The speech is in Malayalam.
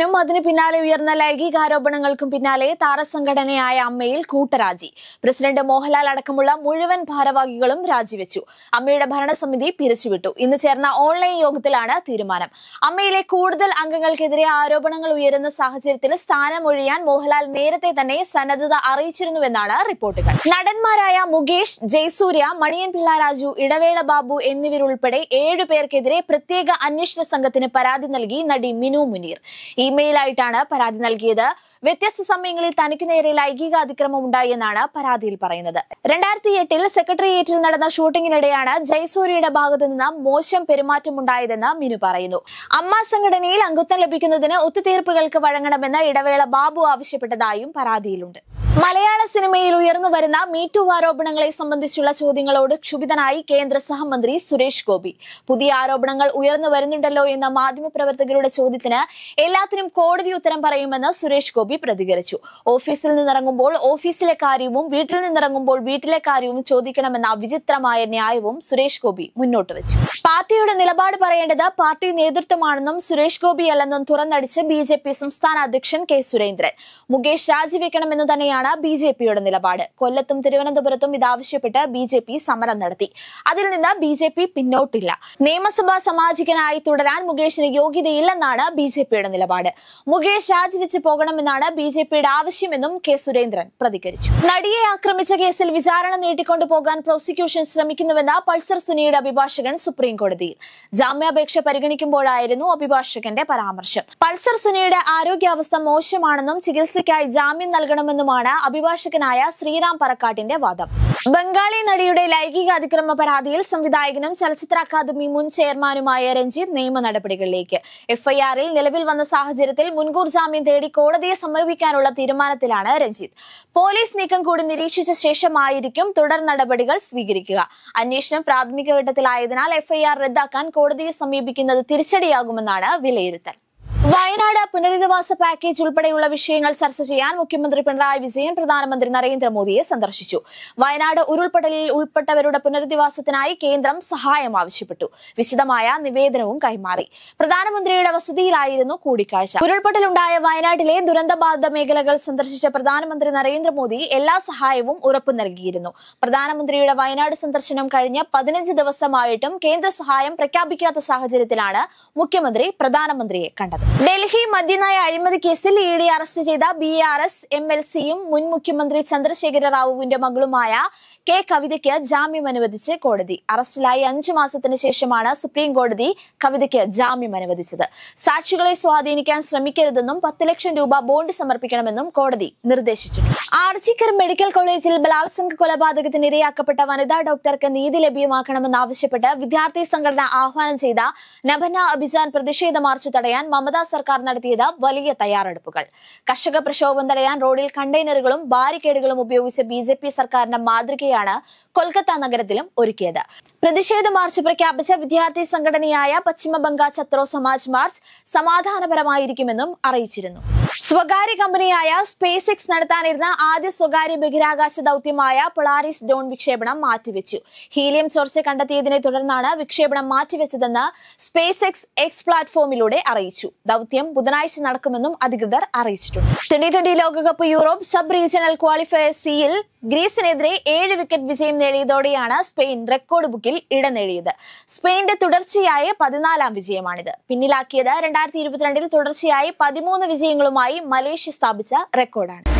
വിമർശനത്തിനും അതിന് പിന്നാലെ ഉയർന്ന ലൈംഗികാരോപണങ്ങൾക്കും പിന്നാലെ താരസംഘടനയായ അമ്മയിൽ കൂട്ടരാജി പ്രസിഡന്റ് മോഹൻലാൽ അടക്കമുള്ള മുഴുവൻ ഭാരവാഹികളും രാജിവെച്ചു അമ്മയുടെ ഭരണസമിതി പിരിച്ചുവിട്ടു ഇന്ന് ചേർന്ന ഓൺലൈൻ യോഗത്തിലാണ് തീരുമാനം അമ്മയിലെ കൂടുതൽ അംഗങ്ങൾക്കെതിരെ ആരോപണങ്ങൾ ഉയരുന്ന സാഹചര്യത്തിൽ സ്ഥാനമൊഴിയാൻ മോഹൻലാൽ നേരത്തെ തന്നെ സന്നദ്ധത അറിയിച്ചിരുന്നുവെന്നാണ് റിപ്പോർട്ടുകൾ നടന്മാരായ മുകേഷ് ജയസൂര്യ മണിയൻ പിള്ള രാജു ഇടവേള ബാബു എന്നിവരുൾപ്പെടെ ഏഴുപേർക്കെതിരെ പേർക്കെതിരെ പ്രത്യേക അന്വേഷണ സംഘത്തിന് പരാതി നൽകി നടി മിനു മുനീർ ഈ ഇമെയിലായിട്ടാണ് പരാതി നൽകിയത് വ്യത്യസ്ത സമയങ്ങളിൽ തനിക്ക് നേരെ ലൈംഗിക അതിക്രമം ഉണ്ടായി എന്നാണ് പരാതിയിൽ പറയുന്നത് രണ്ടായിരത്തി എട്ടിൽ സെക്രട്ടേറിയറ്റിൽ നടന്ന ഷൂട്ടിങ്ങിനിടെയാണ് ജയസൂര്യയുടെ ഭാഗത്തു നിന്ന് മോശം ഉണ്ടായതെന്ന് മിനു പറയുന്നു അമ്മ സംഘടനയിൽ അംഗത്വം ലഭിക്കുന്നതിന് ഒത്തുതീർപ്പുകൾക്ക് വഴങ്ങണമെന്ന് ഇടവേള ബാബു ആവശ്യപ്പെട്ടതായും പരാതിയിലുണ്ട് മലയാള സിനിമയിൽ ഉയർന്നു വരുന്ന മീറ്റു ആരോപണങ്ങളെ സംബന്ധിച്ചുള്ള ചോദ്യങ്ങളോട് ക്ഷുഭിതനായി കേന്ദ്ര സഹമന്ത്രി സുരേഷ് ഗോപി പുതിയ ആരോപണങ്ങൾ ഉയർന്നു വരുന്നുണ്ടല്ലോ എന്ന മാധ്യമപ്രവർത്തകരുടെ ചോദ്യത്തിന് എല്ലാത്തിനും കോടതി ഉത്തരം പറയുമെന്ന് സുരേഷ് ഗോപി പ്രതികരിച്ചു ഓഫീസിൽ നിന്നിറങ്ങുമ്പോൾ ഓഫീസിലെ കാര്യവും വീട്ടിൽ നിന്നിറങ്ങുമ്പോൾ വീട്ടിലെ കാര്യവും ചോദിക്കണമെന്ന വിചിത്രമായ ന്യായവും സുരേഷ് ഗോപി മുന്നോട്ട് വെച്ചു പാർട്ടിയുടെ നിലപാട് പറയേണ്ടത് പാർട്ടി നേതൃത്വമാണെന്നും സുരേഷ് ഗോപിയല്ലെന്നും തുറന്നടിച്ച് ബി സംസ്ഥാന അധ്യക്ഷൻ കെ സുരേന്ദ്രൻ മുകേഷ് രാജിവെക്കണമെന്ന് തന്നെയാണ് എന്നാണ് ബി ജെ പിയുടെ നിലപാട് കൊല്ലത്തും തിരുവനന്തപുരത്തും ഇതാവശ്യപ്പെട്ട് ബി ജെ പി സമരം നടത്തി അതിൽ നിന്ന് ബി ജെ പി പിന്നോട്ടില്ല നിയമസഭാ സമാജികനായി തുടരാൻ മുകേഷിന് യോഗ്യതയില്ലെന്നാണ് ബി ജെ പിയുടെ നിലപാട് മുകേഷ് രാജിവെച്ച് പോകണമെന്നാണ് ബി ജെ പിയുടെ ആവശ്യമെന്നും കെ സുരേന്ദ്രൻ പ്രതികരിച്ചു നടിയെ ആക്രമിച്ച കേസിൽ വിചാരണ നീട്ടിക്കൊണ്ടുപോകാൻ പോകാൻ പ്രോസിക്യൂഷൻ ശ്രമിക്കുന്നുവെന്ന പൾസർ സുനിയുടെ അഭിഭാഷകൻ സുപ്രീം ജാമ്യാപേക്ഷ പരിഗണിക്കുമ്പോഴായിരുന്നു അഭിഭാഷകന്റെ പരാമർശം പൾസർ സുനിയുടെ ആരോഗ്യാവസ്ഥ മോശമാണെന്നും ചികിത്സയ്ക്കായി ജാമ്യം നൽകണമെന്നുമാണ് അഭിഭാഷകനായ ശ്രീറാം പറക്കാട്ടിന്റെ വാദം ബംഗാളി നടിയുടെ ലൈംഗിക അതിക്രമ പരാതിയിൽ സംവിധായകനും ചലച്ചിത്ര അക്കാദമി മുൻ ചെയർമാനുമായ രഞ്ജിത്ത് നിയമ നടപടികളിലേക്ക് എഫ്ഐആറിൽ നിലവിൽ വന്ന സാഹചര്യത്തിൽ മുൻകൂർ ജാമ്യം തേടി കോടതിയെ സമീപിക്കാനുള്ള തീരുമാനത്തിലാണ് രഞ്ജിത്ത് പോലീസ് നീക്കം കൂടി നിരീക്ഷിച്ച ശേഷമായിരിക്കും തുടർ നടപടികൾ സ്വീകരിക്കുക അന്വേഷണം പ്രാഥമിക ഘട്ടത്തിലായതിനാൽ എഫ്ഐആർ റദ്ദാക്കാൻ കോടതിയെ സമീപിക്കുന്നത് തിരിച്ചടിയാകുമെന്നാണ് വിലയിരുത്തൽ വയനാട് പുനരധിവാസ പാക്കേജ് ഉൾപ്പെടെയുള്ള വിഷയങ്ങൾ ചർച്ച ചെയ്യാൻ മുഖ്യമന്ത്രി പിണറായി വിജയൻ പ്രധാനമന്ത്രി നരേന്ദ്രമോദിയെ സന്ദർശിച്ചു വയനാട് ഉരുൾപൊട്ടലിൽ ഉൾപ്പെട്ടവരുടെ പുനരധിവാസത്തിനായി കേന്ദ്രം സഹായം ആവശ്യപ്പെട്ടു വിശദമായ നിവേദനവും കൈമാറി പ്രധാനമന്ത്രിയുടെ വസതിയിലായിരുന്നു കൂടിക്കാഴ്ച ഉരുൾപൊട്ടലുണ്ടായ വയനാട്ടിലെ ദുരന്തബാധിത മേഖലകൾ സന്ദർശിച്ച പ്രധാനമന്ത്രി നരേന്ദ്രമോദി എല്ലാ സഹായവും ഉറപ്പു നൽകിയിരുന്നു പ്രധാനമന്ത്രിയുടെ വയനാട് സന്ദർശനം കഴിഞ്ഞ പതിനഞ്ച് ദിവസമായിട്ടും കേന്ദ്ര സഹായം പ്രഖ്യാപിക്കാത്ത സാഹചര്യത്തിലാണ് മുഖ്യമന്ത്രി പ്രധാനമന്ത്രിയെ കണ്ടത് ഡൽഹി മദ്യനായ അഴിമതി കേസിൽ ഇ ഡി അറസ്റ്റ് ചെയ്ത B R S M L സിയും മുൻ മുഖ്യമന്ത്രി ചന്ദ്രശേഖര റാവുവിന്റെ മകളുമായ കെ കവിതയ്ക്ക് ജാമ്യം അനുവദിച്ച് കോടതി അറസ്റ്റിലായി അഞ്ചു മാസത്തിന് ശേഷമാണ് സുപ്രീം കോടതി കവിതയ്ക്ക് ജാമ്യം അനുവദിച്ചത് സാക്ഷികളെ സ്വാധീനിക്കാൻ ശ്രമിക്കരുതെന്നും പത്ത് ലക്ഷം രൂപ ബോണ്ട് സമർപ്പിക്കണമെന്നും കോടതി നിർദ്ദേശിച്ചു ആർജിക്കർ മെഡിക്കൽ കോളേജിൽ ബലാത്സംഗ കൊലപാതകത്തിന് ഇരയാക്കപ്പെട്ട വനിതാ ഡോക്ടർക്ക് നീതി ലഭ്യമാക്കണമെന്നാവശ്യപ്പെട്ട് വിദ്യാർത്ഥി സംഘടന ആഹ്വാനം ചെയ്ത നഭന അഭിജാൻ പ്രതിഷേധ മാർച്ച് തടയാൻ മമത സംസ്ഥാന സർക്കാർ നടത്തിയത് വലിയ തയ്യാറെടുപ്പുകൾ കർഷക പ്രക്ഷോഭം തടയാൻ റോഡിൽ കണ്ടെയ്നറുകളും ബാരിക്കേഡുകളും ഉപയോഗിച്ച ബി ജെ പി സർക്കാരിന്റെ മാതൃകയാണ് കൊൽക്കത്ത നഗരത്തിലും ഒരുക്കിയത് പ്രതിഷേധ മാർച്ച് പ്രഖ്യാപിച്ച വിദ്യാർത്ഥി സംഘടനയായ പശ്ചിമബംഗ ഛത്രോ സമാജ് മാർച്ച് സമാധാനപരമായിരിക്കുമെന്നും അറിയിച്ചിരുന്നു സ്വകാര്യ കമ്പനിയായ സ്പേസ് എക്സ് നടത്താനിരുന്ന ആദ്യ സ്വകാര്യ ബഹിരാകാശ ദൗത്യമായ പൊളാരിസ് ഡ്രോൺ വിക്ഷേപണം മാറ്റിവെച്ചു ഹീലിയം ചോർച്ച കണ്ടെത്തിയതിനെ തുടർന്നാണ് വിക്ഷേപണം മാറ്റിവെച്ചതെന്ന് സ്പേസ് എക്സ് എക്സ് പ്ലാറ്റ്ഫോമിലൂടെ അറിയിച്ചു ദൗത്യം ബുധനാഴ്ച നടക്കുമെന്നും അധികൃതർ അറിയിച്ചിട്ടുണ്ട് ട്വന്റി ട്വന്റി ലോകകപ്പ് യൂറോപ്പ് സബ് റീജിയണൽ ക്വാളിഫയർ സിയിൽ ഗ്രീസിനെതിരെ ഏഴ് വിക്കറ്റ് വിജയം നേടിയതോടെയാണ് സ്പെയിൻ റെക്കോർഡ് ബുക്കിൽ ഇടം നേടിയത് സ്പെയിന്റെ തുടർച്ചയായ പതിനാലാം വിജയമാണിത് പിന്നിലാക്കിയത് രണ്ടായിരത്തി ഇരുപത്തിരണ്ടിൽ തുടർച്ചയായി പതിമൂന്ന് വിജയങ്ങളുമായി മലേഷ്യ സ്ഥാപിച്ച റെക്കോർഡാണ്